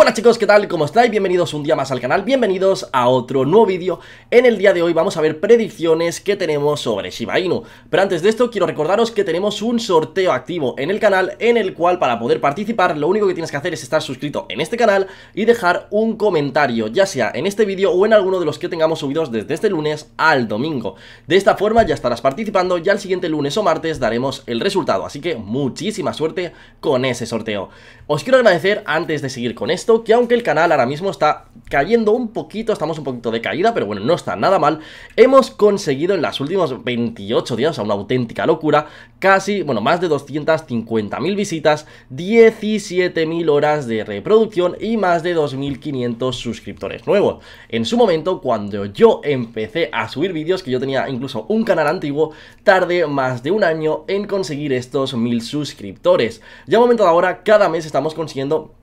¡Hola chicos, ¿qué tal? ¿Cómo estáis? Bienvenidos un día más al canal, bienvenidos a otro nuevo vídeo En el día de hoy vamos a ver predicciones que tenemos sobre Shiba Inu Pero antes de esto quiero recordaros que tenemos un sorteo activo en el canal En el cual para poder participar lo único que tienes que hacer es estar suscrito en este canal Y dejar un comentario, ya sea en este vídeo o en alguno de los que tengamos subidos desde este lunes al domingo De esta forma ya estarás participando y al siguiente lunes o martes daremos el resultado Así que muchísima suerte con ese sorteo Os quiero agradecer antes de seguir con esto que aunque el canal ahora mismo está cayendo un poquito, estamos un poquito de caída, pero bueno, no está nada mal, hemos conseguido en las últimas 28 días, o sea, una auténtica locura, casi, bueno, más de 250.000 visitas, 17.000 horas de reproducción y más de 2.500 suscriptores nuevos. En su momento, cuando yo empecé a subir vídeos, que yo tenía incluso un canal antiguo, tardé más de un año en conseguir estos 1.000 suscriptores. Ya a momento de ahora, cada mes estamos consiguiendo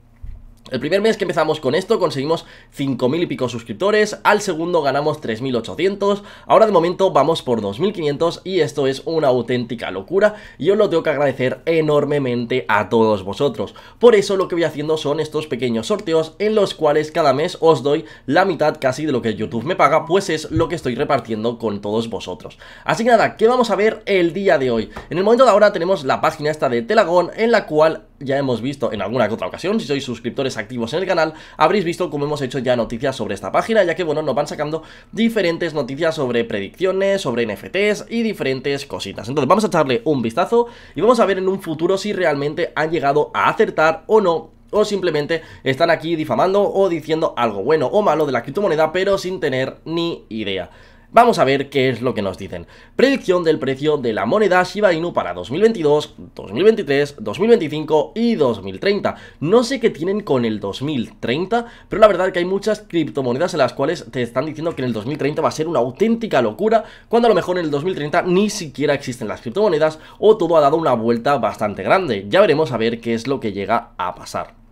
el primer mes que empezamos con esto conseguimos 5.000 y pico suscriptores, al segundo ganamos 3.800, ahora de momento vamos por 2.500 y esto es una auténtica locura y os lo tengo que agradecer enormemente a todos vosotros. Por eso lo que voy haciendo son estos pequeños sorteos en los cuales cada mes os doy la mitad casi de lo que YouTube me paga, pues es lo que estoy repartiendo con todos vosotros. Así que nada, ¿qué vamos a ver el día de hoy? En el momento de ahora tenemos la página esta de Telagón en la cual ya hemos visto en alguna otra ocasión, si sois suscriptores activos en el canal, habréis visto cómo hemos hecho ya noticias sobre esta página, ya que bueno, nos van sacando diferentes noticias sobre predicciones, sobre NFTs y diferentes cositas. Entonces vamos a echarle un vistazo y vamos a ver en un futuro si realmente han llegado a acertar o no o simplemente están aquí difamando o diciendo algo bueno o malo de la criptomoneda pero sin tener ni idea. Vamos a ver qué es lo que nos dicen. Predicción del precio de la moneda Shiba Inu para 2022, 2023, 2025 y 2030. No sé qué tienen con el 2030, pero la verdad es que hay muchas criptomonedas en las cuales te están diciendo que en el 2030 va a ser una auténtica locura, cuando a lo mejor en el 2030 ni siquiera existen las criptomonedas o todo ha dado una vuelta bastante grande. Ya veremos a ver qué es lo que llega a pasar.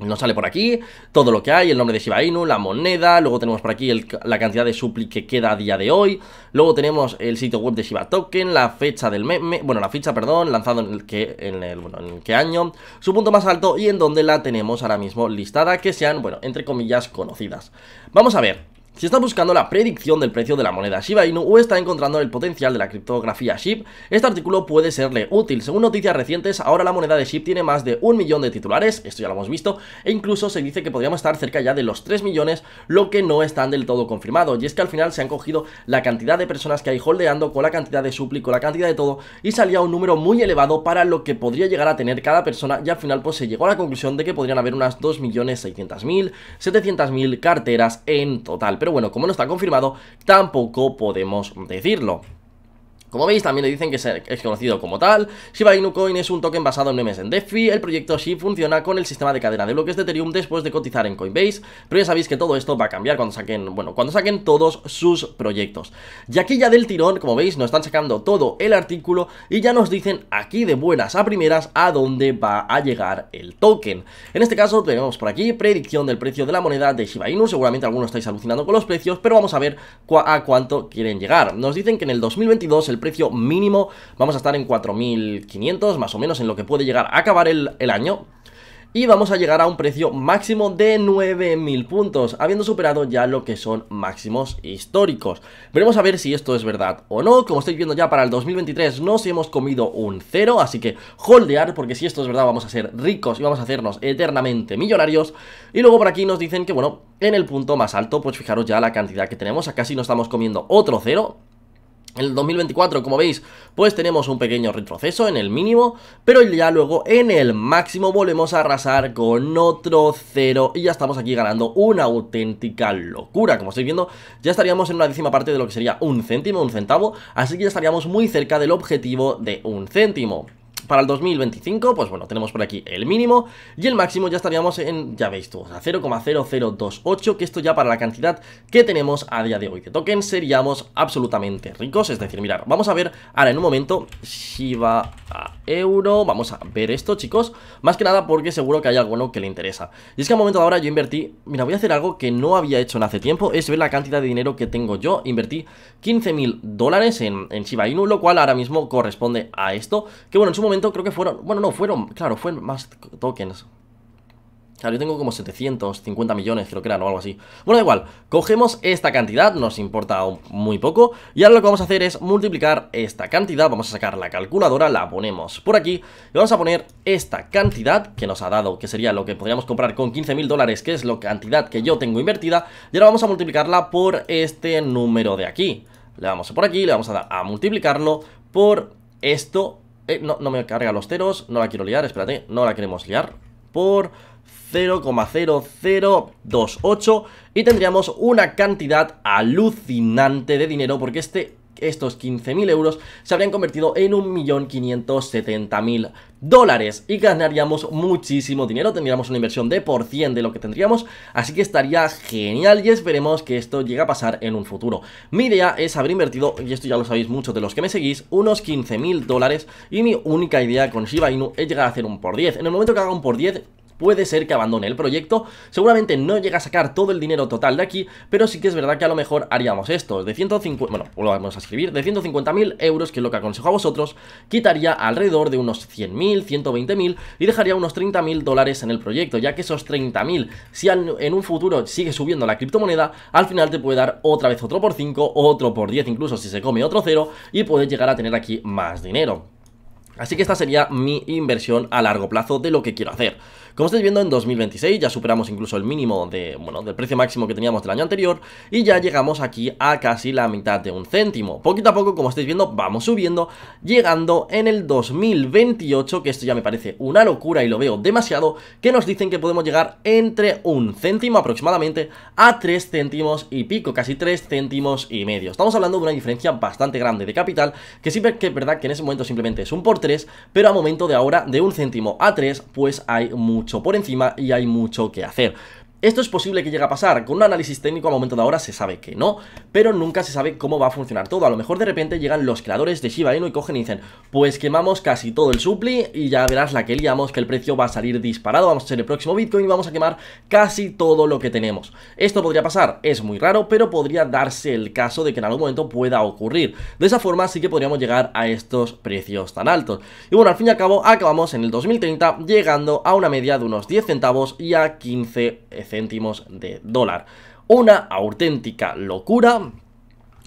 Nos sale por aquí todo lo que hay, el nombre de Shiba Inu, la moneda, luego tenemos por aquí la cantidad de supli que queda a día de hoy, luego tenemos el sitio web de Shiba Token, la fecha del meme, bueno, la ficha, perdón, lanzado en el en el, en que año, su punto más alto y en donde la tenemos ahora mismo listada, que sean, bueno, entre comillas, conocidas. Vamos a ver, si está buscando la predicción del precio de la moneda Shiba Inu o está encontrando el potencial de la criptografía SHIB, este artículo puede serle útil. Según noticias recientes, ahora la moneda de SHIB tiene más de un millón de titulares, esto ya lo hemos visto, e incluso se dice que podríamos estar cerca ya de los 3 millones, lo que no está del todo confirmado. Y es que al final se han cogido la cantidad de personas que hay holdeando con la cantidad de supli, con la cantidad de todo, y salía un número muy elevado para lo que podría llegar a tener cada persona, y al final pues se llegó a la conclusión de que podrían haber unas 2.600.000, 700.000 carteras en total pero bueno, como no está confirmado, tampoco podemos decirlo. Como veis, también le dicen que es conocido como tal. Shiba Inu Coin es un token basado en memes en DeFi. El proyecto SHIB funciona con el sistema de cadena de bloques de Ethereum después de cotizar en Coinbase. Pero ya sabéis que todo esto va a cambiar cuando saquen, bueno, cuando saquen todos sus proyectos. Y aquí ya del tirón, como veis, nos están sacando todo el artículo y ya nos dicen aquí de buenas a primeras a dónde va a llegar el token. En este caso tenemos por aquí predicción del precio de la moneda de Shiba Inu. Seguramente algunos estáis alucinando con los precios, pero vamos a ver a cuánto quieren llegar. Nos dicen que en el 2022 el precio mínimo vamos a estar en 4.500, más o menos en lo que puede llegar a acabar el, el año. Y vamos a llegar a un precio máximo de 9.000 puntos, habiendo superado ya lo que son máximos históricos. Veremos a ver si esto es verdad o no, como estáis viendo ya para el 2023 nos hemos comido un cero, así que holdear, porque si esto es verdad vamos a ser ricos y vamos a hacernos eternamente millonarios. Y luego por aquí nos dicen que bueno, en el punto más alto, pues fijaros ya la cantidad que tenemos, acá sí nos estamos comiendo otro cero, en el 2024, como veis, pues tenemos un pequeño retroceso en el mínimo, pero ya luego en el máximo volvemos a arrasar con otro cero y ya estamos aquí ganando una auténtica locura. Como estáis viendo, ya estaríamos en una décima parte de lo que sería un céntimo, un centavo, así que ya estaríamos muy cerca del objetivo de un céntimo. Para el 2025, pues bueno, tenemos por aquí el mínimo y el máximo ya estaríamos en, ya veis tú, a 0,0028, que esto ya para la cantidad que tenemos a día de hoy de token seríamos absolutamente ricos. Es decir, mirar, vamos a ver ahora en un momento Shiba a euro, vamos a ver esto, chicos, más que nada porque seguro que hay alguno que le interesa. Y es que al momento de ahora yo invertí, mira, voy a hacer algo que no había hecho en hace tiempo, es ver la cantidad de dinero que tengo yo, invertí 15.000 dólares en, en Shiba Inu, lo cual ahora mismo corresponde a esto, que bueno, en su momento creo que fueron, bueno, no, fueron, claro, fueron más tokens. Claro, yo tengo como 750 millones, creo que eran, o algo así. Bueno, da igual, cogemos esta cantidad, nos importa muy poco. Y ahora lo que vamos a hacer es multiplicar esta cantidad. Vamos a sacar la calculadora, la ponemos por aquí. Y vamos a poner esta cantidad que nos ha dado, que sería lo que podríamos comprar con 15.000 dólares, que es la cantidad que yo tengo invertida. Y ahora vamos a multiplicarla por este número de aquí. Le vamos a por aquí, le vamos a dar a multiplicarlo por esto eh, no, no me carga los ceros, no la quiero liar, espérate, no la queremos liar. Por 0,0028 y tendríamos una cantidad alucinante de dinero porque este estos 15.000 euros se habrían convertido en 1.570.000 dólares y ganaríamos muchísimo dinero, tendríamos una inversión de por 100 de lo que tendríamos, así que estaría genial y esperemos que esto llegue a pasar en un futuro. Mi idea es haber invertido, y esto ya lo sabéis muchos de los que me seguís, unos 15.000 dólares y mi única idea con Shiba Inu es llegar a hacer un por 10. En el momento que haga un por 10 puede ser que abandone el proyecto, seguramente no llega a sacar todo el dinero total de aquí, pero sí que es verdad que a lo mejor haríamos esto, de 150, bueno, lo vamos a escribir, de 150.000 euros, que es lo que aconsejo a vosotros, quitaría alrededor de unos 100.000, 120.000 y dejaría unos 30.000 dólares en el proyecto, ya que esos 30.000, si en un futuro sigue subiendo la criptomoneda, al final te puede dar otra vez otro por 5, otro por 10 incluso si se come otro cero y puedes llegar a tener aquí más dinero. Así que esta sería mi inversión a largo plazo de lo que quiero hacer. Como estáis viendo, en 2026 ya superamos incluso el mínimo de, bueno, del precio máximo que teníamos del año anterior y ya llegamos aquí a casi la mitad de un céntimo. Poquito a poco, como estáis viendo, vamos subiendo, llegando en el 2028, que esto ya me parece una locura y lo veo demasiado, que nos dicen que podemos llegar entre un céntimo aproximadamente a tres céntimos y pico, casi 3 céntimos y medio. Estamos hablando de una diferencia bastante grande de capital, que sí que es verdad que en ese momento simplemente es un porcentaje 3, pero a momento de ahora de un céntimo a 3 pues hay mucho por encima y hay mucho que hacer. Esto es posible que llegue a pasar, con un análisis técnico a momento de ahora se sabe que no, pero nunca se sabe cómo va a funcionar todo, a lo mejor de repente llegan los creadores de Shiba Inu y cogen y dicen, pues quemamos casi todo el supli y ya verás la que liamos, que el precio va a salir disparado, vamos a ser el próximo Bitcoin y vamos a quemar casi todo lo que tenemos. Esto podría pasar, es muy raro, pero podría darse el caso de que en algún momento pueda ocurrir. De esa forma sí que podríamos llegar a estos precios tan altos. Y bueno, al fin y al cabo acabamos en el 2030 llegando a una media de unos 10 centavos y a 15 centavos céntimos de dólar. Una auténtica locura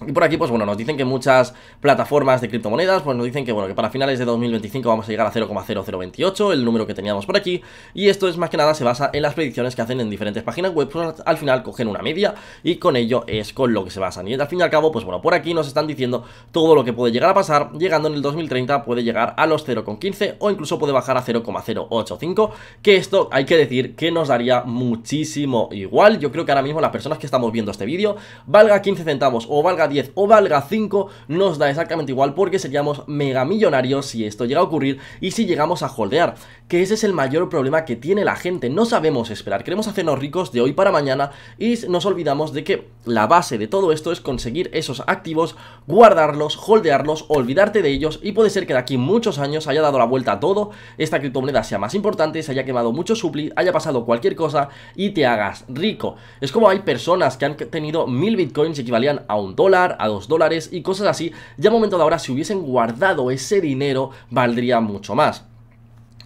y por aquí, pues bueno, nos dicen que muchas plataformas de criptomonedas, pues nos dicen que bueno, que para finales de 2025 vamos a llegar a 0,0028, el número que teníamos por aquí, y esto es más que nada se basa en las predicciones que hacen en diferentes páginas web, pues al final cogen una media y con ello es con lo que se basan. Y al fin y al cabo, pues bueno, por aquí nos están diciendo todo lo que puede llegar a pasar, llegando en el 2030 puede llegar a los 0,15 o incluso puede bajar a 0,085, que esto hay que decir que nos daría muchísimo igual. Yo creo que ahora mismo las personas que estamos viendo este vídeo, valga 15 centavos o valga 10 o valga 5 nos da exactamente igual porque seríamos mega millonarios si esto llega a ocurrir y si llegamos a holdear, que ese es el mayor problema que tiene la gente, no sabemos esperar, queremos hacernos ricos de hoy para mañana y nos olvidamos de que la base de todo esto es conseguir esos activos, guardarlos, holdearlos, olvidarte de ellos y puede ser que de aquí muchos años haya dado la vuelta a todo, esta criptomoneda sea más importante, se haya quemado mucho supli, haya pasado cualquier cosa y te hagas rico. Es como hay personas que han tenido mil bitcoins que equivalían a un dólar a 2 dólares y cosas así, ya a momento de ahora si hubiesen guardado ese dinero valdría mucho más.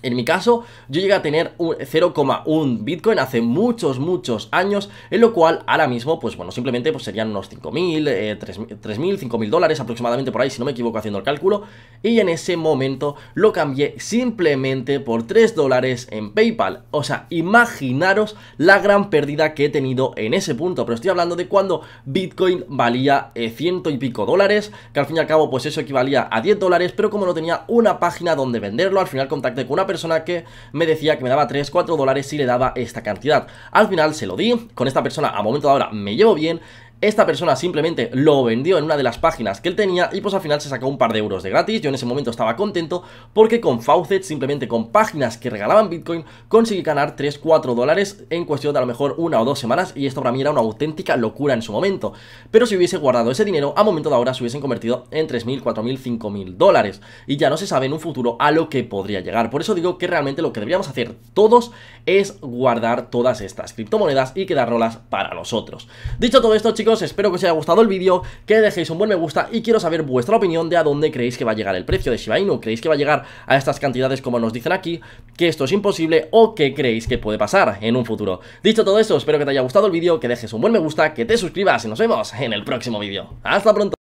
En mi caso, yo llegué a tener 0,1 Bitcoin hace muchos, muchos años, en lo cual ahora mismo, pues bueno, simplemente pues serían unos 5.000, eh, 3.000, 5.000 dólares aproximadamente por ahí, si no me equivoco haciendo el cálculo. Y en ese momento lo cambié simplemente por 3 dólares en PayPal. O sea, imaginaros la gran pérdida que he tenido en ese punto. Pero estoy hablando de cuando Bitcoin valía eh, ciento y pico dólares, que al fin y al cabo, pues eso equivalía a 10 dólares, pero como no tenía una página donde venderlo, al final contacté con una persona que me decía que me daba 3, 4 dólares si le daba esta cantidad. Al final se lo di, con esta persona a momento de ahora me llevo bien esta persona simplemente lo vendió en una de las páginas que él tenía y pues al final se sacó un par de euros de gratis. Yo en ese momento estaba contento porque con Faucet, simplemente con páginas que regalaban Bitcoin, conseguí ganar 3-4 dólares en cuestión de a lo mejor una o dos semanas y esto para mí era una auténtica locura en su momento. Pero si hubiese guardado ese dinero, a momento de ahora se hubiesen convertido en 3.000, 4.000, 5.000 dólares y ya no se sabe en un futuro a lo que podría llegar. Por eso digo que realmente lo que deberíamos hacer todos es guardar todas estas criptomonedas y quedarlas para nosotros. Dicho todo esto, chicos, espero que os haya gustado el vídeo, que dejéis un buen me gusta y quiero saber vuestra opinión de a dónde creéis que va a llegar el precio de Shiba Inu. ¿Creéis que va a llegar a estas cantidades como nos dicen aquí? ¿Que esto es imposible o que creéis que puede pasar en un futuro? Dicho todo eso, espero que te haya gustado el vídeo, que dejes un buen me gusta, que te suscribas y nos vemos en el próximo vídeo. ¡Hasta pronto!